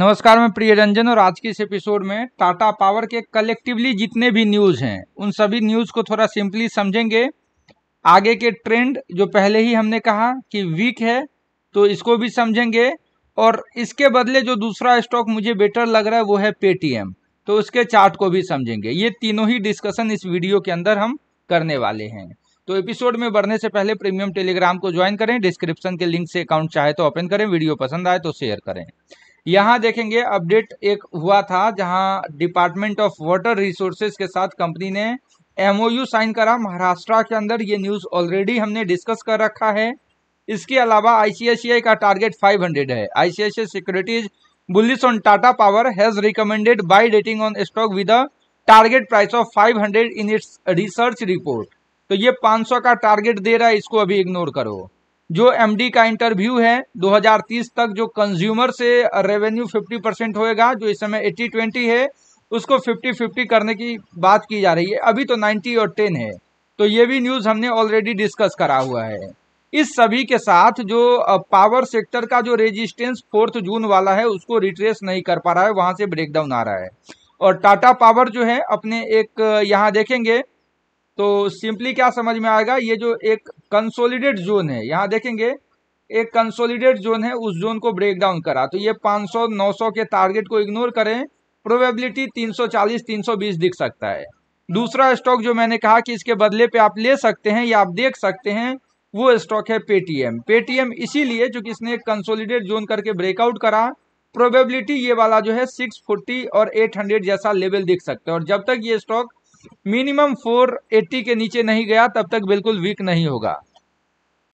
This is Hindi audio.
नमस्कार मैं प्रिय रंजन और आज के इस एपिसोड में टाटा पावर के कलेक्टिवली जितने भी न्यूज़ हैं उन सभी न्यूज़ को थोड़ा सिंपली समझेंगे आगे के ट्रेंड जो पहले ही हमने कहा कि वीक है तो इसको भी समझेंगे और इसके बदले जो दूसरा स्टॉक मुझे बेटर लग रहा है वो है पेटीएम तो उसके चार्ट को भी समझेंगे ये तीनों ही डिस्कशन इस वीडियो के अंदर हम करने वाले हैं तो एपिसोड में बढ़ने से पहले प्रीमियम टेलीग्राम को ज्वाइन करें डिस्क्रिप्शन के लिंक से अकाउंट चाहे तो ओपन करें वीडियो पसंद आए तो शेयर करें यहाँ देखेंगे अपडेट एक हुआ था जहां डिपार्टमेंट ऑफ वाटर रिसोर्सेज के साथ कंपनी ने एमओयू साइन करा महाराष्ट्र के अंदर ये न्यूज़ ऑलरेडी हमने डिस्कस कर रखा है इसके अलावा आईसीआईसीआई e का टारगेट 500 है ICICI securities bullish on Tata power has recommended buy rating on stock with target price of 500 in its research report तो ये 500 का टारगेट दे रहा है इसको अभी इग्नोर करो जो एमडी का इंटरव्यू है 2030 तक जो कंज्यूमर से रेवेन्यू 50 परसेंट होएगा जो इस समय 80 20 है उसको 50 50 करने की बात की जा रही है अभी तो 90 और 10 है तो ये भी न्यूज़ हमने ऑलरेडी डिस्कस करा हुआ है इस सभी के साथ जो पावर सेक्टर का जो रेजिस्टेंस फोर्थ जून वाला है उसको रिट्रेस नहीं कर पा रहा है वहाँ से ब्रेकडाउन आ रहा है और टाटा पावर जो है अपने एक यहाँ देखेंगे तो सिंपली क्या समझ में आएगा ये जो एक कंसोलिडेट जोन है यहाँ देखेंगे एक कंसोलिडेट जोन है उस जोन को ब्रेक डाउन करा तो ये 500 900 के टारगेट को इग्नोर करें प्रोबेबिलिटी 340 320 दिख सकता है दूसरा स्टॉक जो मैंने कहा कि इसके बदले पे आप ले सकते हैं या आप देख सकते हैं वो स्टॉक है पेटीएम पेटीएम इसीलिए जो कि इसने एक कंसोलिडेट जोन करके ब्रेकआउट करा प्रोबेबिलिटी ये वाला जो है सिक्स और एट जैसा लेवल दिख सकता है और जब तक ये स्टॉक मिनिमम 480 के नीचे नहीं गया तब तक बिल्कुल वीक नहीं होगा